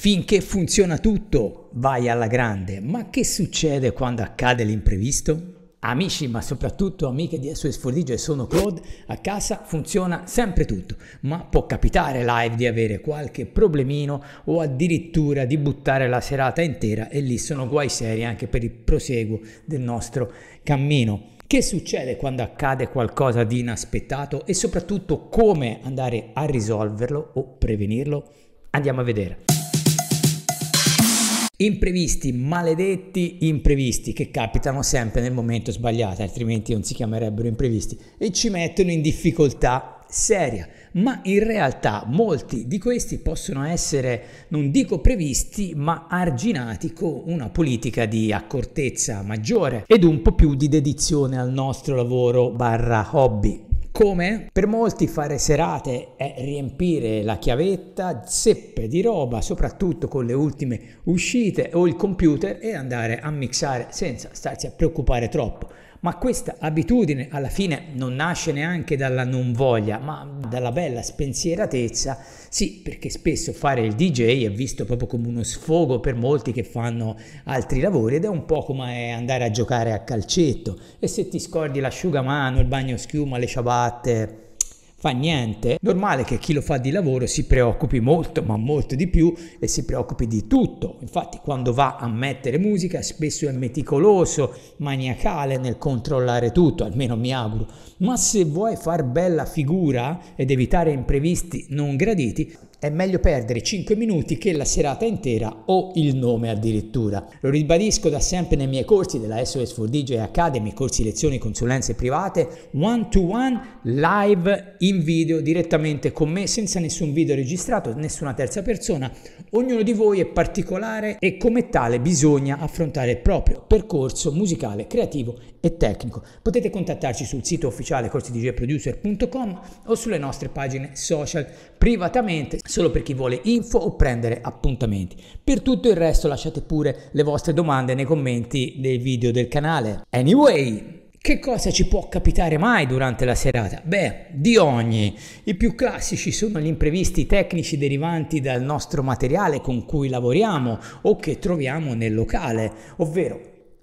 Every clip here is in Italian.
Finché funziona tutto, vai alla grande. Ma che succede quando accade l'imprevisto? Amici, ma soprattutto amiche di SOS Fordigio e sono Claude, a casa funziona sempre tutto, ma può capitare live di avere qualche problemino o addirittura di buttare la serata intera e lì sono guai seri anche per il proseguo del nostro cammino. Che succede quando accade qualcosa di inaspettato e soprattutto come andare a risolverlo o prevenirlo? Andiamo a vedere. Imprevisti, maledetti imprevisti che capitano sempre nel momento sbagliato, altrimenti non si chiamerebbero imprevisti e ci mettono in difficoltà seria. Ma in realtà molti di questi possono essere, non dico previsti, ma arginati con una politica di accortezza maggiore ed un po' più di dedizione al nostro lavoro barra hobby. Come? Per molti fare serate è riempire la chiavetta, zeppe di roba, soprattutto con le ultime uscite o il computer e andare a mixare senza starsi a preoccupare troppo. Ma questa abitudine alla fine non nasce neanche dalla non voglia, ma dalla bella spensieratezza, sì, perché spesso fare il DJ è visto proprio come uno sfogo per molti che fanno altri lavori ed è un po' come andare a giocare a calcetto e se ti scordi l'asciugamano, il bagno schiuma, le ciabatte, fa niente, normale che chi lo fa di lavoro si preoccupi molto, ma molto di più e si preoccupi di tutto. Infatti quando va a mettere musica spesso è meticoloso, maniacale nel controllare tutto, almeno mi auguro. Ma se vuoi far bella figura ed evitare imprevisti non graditi, è meglio perdere 5 minuti che la serata intera o il nome addirittura. Lo ribadisco da sempre nei miei corsi della SOS 4 DJ Academy, corsi, lezioni, consulenze private, one to one, live in video direttamente con me, senza nessun video registrato, nessuna terza persona. Ognuno di voi è particolare e come tale bisogna affrontare il proprio percorso musicale, creativo e tecnico. Potete contattarci sul sito ufficiale corsidjproducer.com o sulle nostre pagine social privatamente solo per chi vuole info o prendere appuntamenti. Per tutto il resto lasciate pure le vostre domande nei commenti dei video del canale. Anyway, che cosa ci può capitare mai durante la serata? Beh, di ogni. I più classici sono gli imprevisti tecnici derivanti dal nostro materiale con cui lavoriamo o che troviamo nel locale, ovvero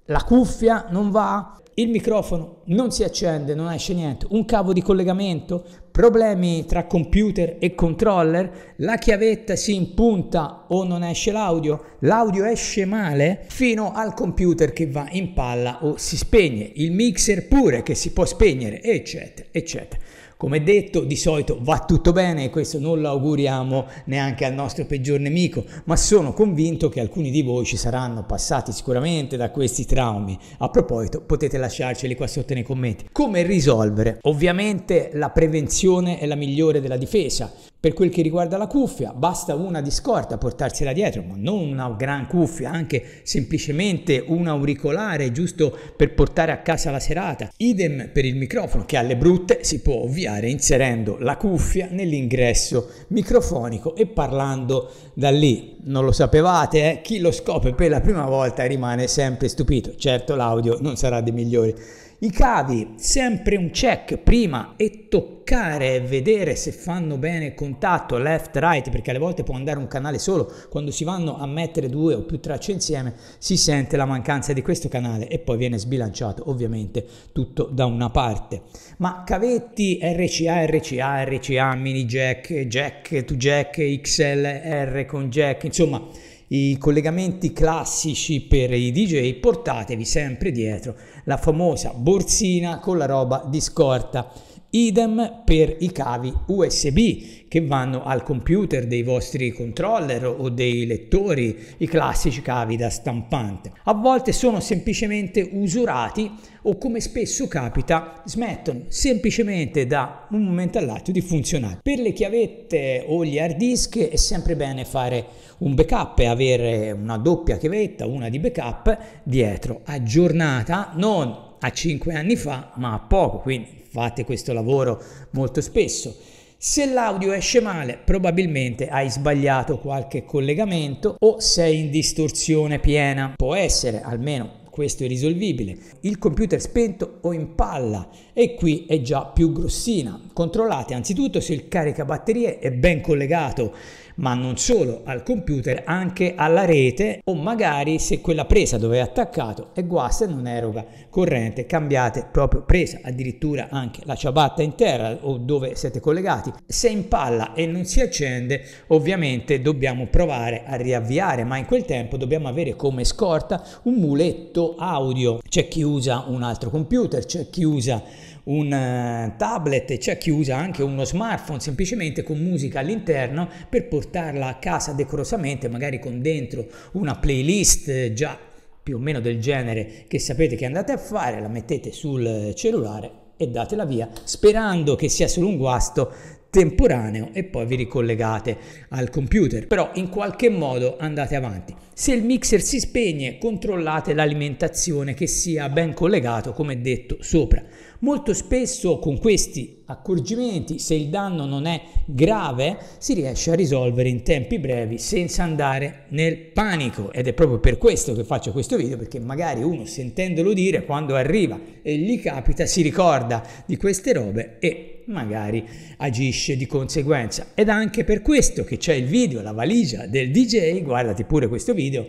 la cuffia non va, il microfono non si accende, non esce niente, un cavo di collegamento, problemi tra computer e controller, la chiavetta si impunta o non esce l'audio, l'audio esce male fino al computer che va in palla o si spegne, il mixer pure che si può spegnere, eccetera, eccetera. Come detto, di solito va tutto bene e questo non lo auguriamo neanche al nostro peggior nemico, ma sono convinto che alcuni di voi ci saranno passati sicuramente da questi traumi. A proposito, potete lasciarceli qua sotto nei commenti. Come risolvere? Ovviamente la prevenzione è la migliore della difesa. Per quel che riguarda la cuffia, basta una di scorta portarsela dietro, ma non una gran cuffia, anche semplicemente un auricolare giusto per portare a casa la serata. Idem per il microfono, che alle brutte si può ovviare inserendo la cuffia nell'ingresso microfonico e parlando da lì. Non lo sapevate, eh? chi lo scopre per la prima volta rimane sempre stupito. Certo l'audio non sarà dei migliori. I cavi, sempre un check prima e toccare e vedere se fanno bene il contatto left, right, perché alle volte può andare un canale solo, quando si vanno a mettere due o più tracce insieme si sente la mancanza di questo canale e poi viene sbilanciato ovviamente tutto da una parte. Ma cavetti RCA, RCA, RCA, mini jack, jack to jack, XLR con jack, insomma i collegamenti classici per i DJ, portatevi sempre dietro la famosa borsina con la roba di scorta. Idem per i cavi USB che vanno al computer dei vostri controller o dei lettori, i classici cavi da stampante. A volte sono semplicemente usurati o come spesso capita smettono semplicemente da un momento all'altro di funzionare. Per le chiavette o gli hard disk è sempre bene fare un backup e avere una doppia chiavetta, una di backup dietro, aggiornata, non a 5 anni fa, ma a poco, quindi fate questo lavoro molto spesso. Se l'audio esce male, probabilmente hai sbagliato qualche collegamento o sei in distorsione piena. Può essere, almeno questo è risolvibile. Il computer spento o in palla e qui è già più grossina. Controllate anzitutto se il caricabatterie è ben collegato ma non solo al computer, anche alla rete o magari se quella presa dove è attaccato è guasta e non eroga corrente, cambiate proprio presa, addirittura anche la ciabatta in terra o dove siete collegati. Se impalla e non si accende, ovviamente dobbiamo provare a riavviare, ma in quel tempo dobbiamo avere come scorta un muletto audio. C'è chi usa un altro computer, c'è chi usa un eh, tablet e c'è chi usa anche uno smartphone semplicemente con musica all'interno per portarla a casa decorosamente, magari con dentro una playlist eh, già più o meno del genere che sapete che andate a fare, la mettete sul eh, cellulare e datela via sperando che sia solo un guasto temporaneo e poi vi ricollegate al computer. Però in qualche modo andate avanti. Se il mixer si spegne, controllate l'alimentazione che sia ben collegato, come detto sopra. Molto spesso con questi accorgimenti, se il danno non è grave, si riesce a risolvere in tempi brevi senza andare nel panico ed è proprio per questo che faccio questo video perché magari uno sentendolo dire quando arriva e gli capita si ricorda di queste robe e magari agisce di conseguenza. Ed anche per questo che c'è il video, la valigia del DJ, guardati pure questo video,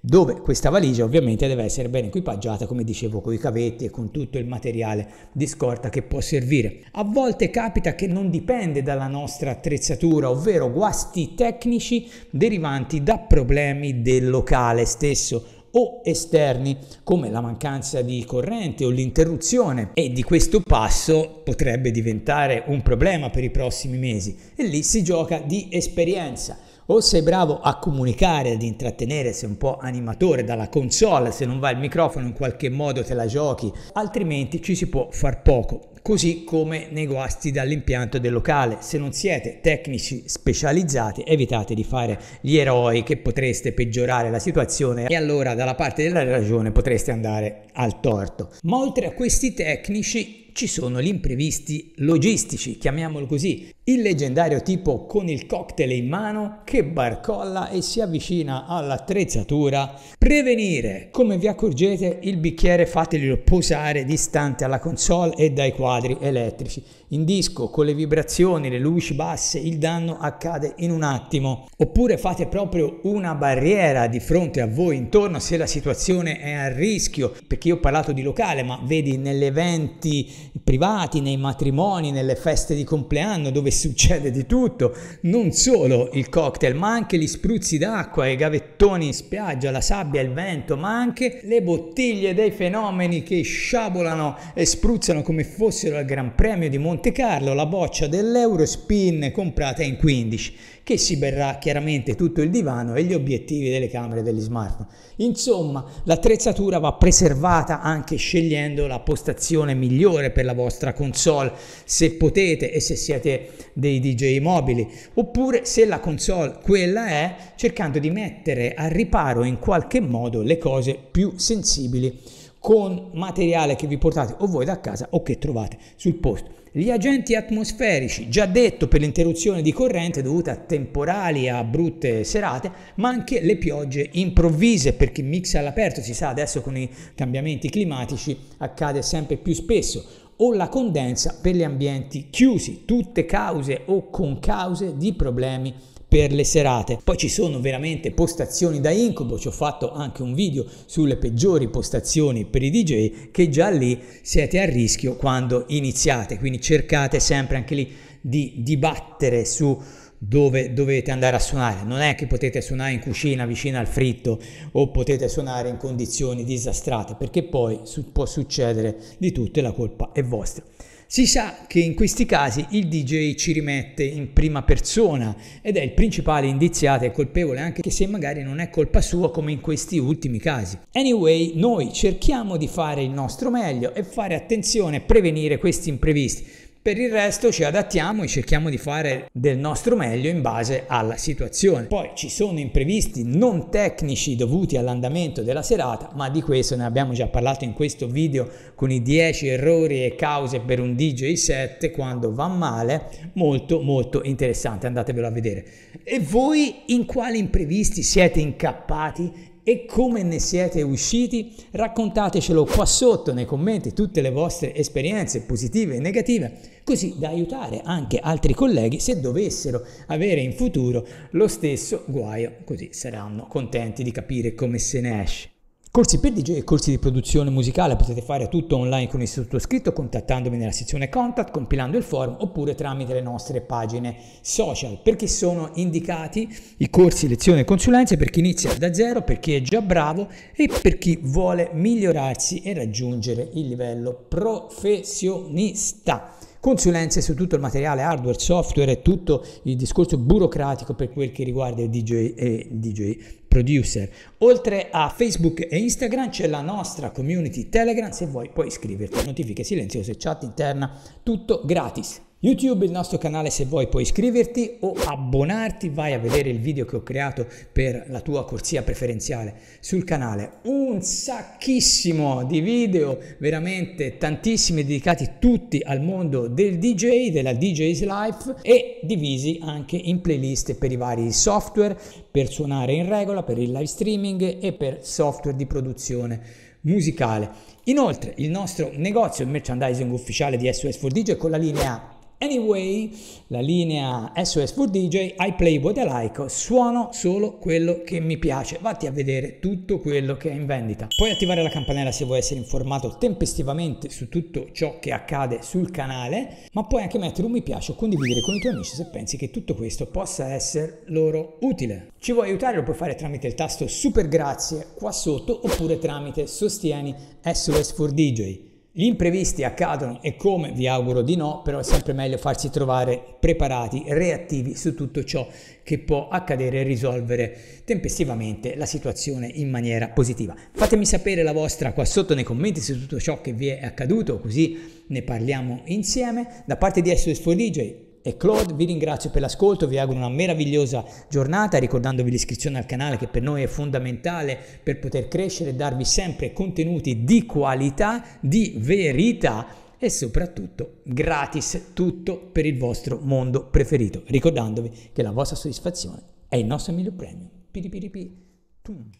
dove questa valigia ovviamente deve essere ben equipaggiata, come dicevo, con i cavetti e con tutto il materiale di scorta che può servire. A volte capita che non dipende dalla nostra attrezzatura, ovvero guasti tecnici derivanti da problemi del locale stesso o esterni come la mancanza di corrente o l'interruzione e di questo passo potrebbe diventare un problema per i prossimi mesi e lì si gioca di esperienza o sei bravo a comunicare, ad intrattenere, sei un po' animatore dalla console, se non va il microfono in qualche modo te la giochi, altrimenti ci si può far poco così come nei guasti dall'impianto del locale. Se non siete tecnici specializzati, evitate di fare gli eroi che potreste peggiorare la situazione e allora dalla parte della ragione potreste andare al torto. Ma oltre a questi tecnici ci sono gli imprevisti logistici, chiamiamolo così. Il leggendario tipo con il cocktail in mano che barcolla e si avvicina all'attrezzatura. Prevenire, come vi accorgete, il bicchiere fatelo posare distante alla console e dai quadri quadri elettrici in disco con le vibrazioni, le luci basse, il danno accade in un attimo. Oppure fate proprio una barriera di fronte a voi intorno se la situazione è a rischio, perché io ho parlato di locale, ma vedi negli eventi privati, nei matrimoni, nelle feste di compleanno dove succede di tutto, non solo il cocktail, ma anche gli spruzzi d'acqua, i gavettoni in spiaggia, la sabbia, il vento, ma anche le bottiglie dei fenomeni che sciabolano e spruzzano come fossero al Gran Premio di Monte Monte Carlo la boccia dell'Eurospin comprata in 15, che si berrà chiaramente tutto il divano e gli obiettivi delle camere degli smartphone. Insomma, l'attrezzatura va preservata anche scegliendo la postazione migliore per la vostra console, se potete e se siete dei DJ mobili, oppure se la console quella è, cercando di mettere a riparo in qualche modo le cose più sensibili con materiale che vi portate o voi da casa o che trovate sul posto. Gli agenti atmosferici, già detto per l'interruzione di corrente dovuta a temporali e a brutte serate, ma anche le piogge improvvise, perché mix all'aperto, si sa adesso con i cambiamenti climatici accade sempre più spesso, o la condensa per gli ambienti chiusi, tutte cause o con cause di problemi per le serate. Poi ci sono veramente postazioni da incubo, ci ho fatto anche un video sulle peggiori postazioni per i DJ che già lì siete a rischio quando iniziate, quindi cercate sempre anche lì di dibattere su dove dovete andare a suonare. Non è che potete suonare in cucina vicino al fritto o potete suonare in condizioni disastrate, perché poi su- può succedere di tutto e la colpa è vostra. Si sa che in questi casi il DJ ci rimette in prima persona ed è il principale indiziato e colpevole anche se magari non è colpa sua come in questi ultimi casi. Anyway, noi cerchiamo di fare il nostro meglio e fare attenzione a prevenire questi imprevisti per il resto ci adattiamo e cerchiamo di fare del nostro meglio in base alla situazione. Poi ci sono imprevisti non tecnici dovuti all'andamento della serata, ma di questo ne abbiamo già parlato in questo video con i 10 errori e cause per un DJ set quando va male, molto molto interessante, andatevelo a vedere. E voi in quali imprevisti siete incappati e come ne siete usciti? Raccontatecelo qua sotto nei commenti tutte le vostre esperienze positive e negative, così da aiutare anche altri colleghi se dovessero avere in futuro lo stesso guaio, così saranno contenti di capire come se ne esce. Corsi per DJ e corsi di produzione musicale potete fare tutto online con il sottoscritto contattandomi nella sezione contact, compilando il forum oppure tramite le nostre pagine social perché sono indicati i corsi, lezioni e consulenze per chi inizia da zero, per chi è già bravo e per chi vuole migliorarsi e raggiungere il livello professionista consulenze su tutto il materiale hardware, software e tutto il discorso burocratico per quel che riguarda il DJ e DJ producer. Oltre a Facebook e Instagram c'è la nostra community Telegram se vuoi puoi iscriverti, notifiche silenziose, chat interna, tutto gratis. YouTube, il nostro canale se vuoi puoi iscriverti o abbonarti, vai a vedere il video che ho creato per la tua corsia preferenziale sul canale. Un sacchissimo di video, veramente tantissimi dedicati tutti al mondo del DJ, della DJ's Life e divisi anche in playlist per i vari software, per suonare in regola, per il live streaming e per software di produzione musicale. Inoltre il nostro negozio, il merchandising ufficiale di SOS 4 DJ con la linea Anyway, la linea SOS 4 DJ, I play what I like, suono solo quello che mi piace, vatti a vedere tutto quello che è in vendita. Puoi attivare la campanella se vuoi essere informato tempestivamente su tutto ciò che accade sul canale, ma puoi anche mettere un mi piace o condividere con i tuoi amici se pensi che tutto questo possa essere loro utile. Ci vuoi aiutare? Lo puoi fare tramite il tasto super grazie qua sotto oppure tramite sostieni SOS 4 DJ. Gli imprevisti accadono e come vi auguro di no, però è sempre meglio farsi trovare preparati, reattivi su tutto ciò che può accadere e risolvere tempestivamente la situazione in maniera positiva. Fatemi sapere la vostra qua sotto nei commenti su tutto ciò che vi è accaduto, così ne parliamo insieme. Da parte di SOS 4DJ e Claude. Vi ringrazio per l'ascolto, vi auguro una meravigliosa giornata, ricordandovi l'iscrizione al canale che per noi è fondamentale per poter crescere e darvi sempre contenuti di qualità, di verità e soprattutto gratis tutto per il vostro mondo preferito, ricordandovi che la vostra soddisfazione è il nostro miglior premio. Piripiripi. Tum.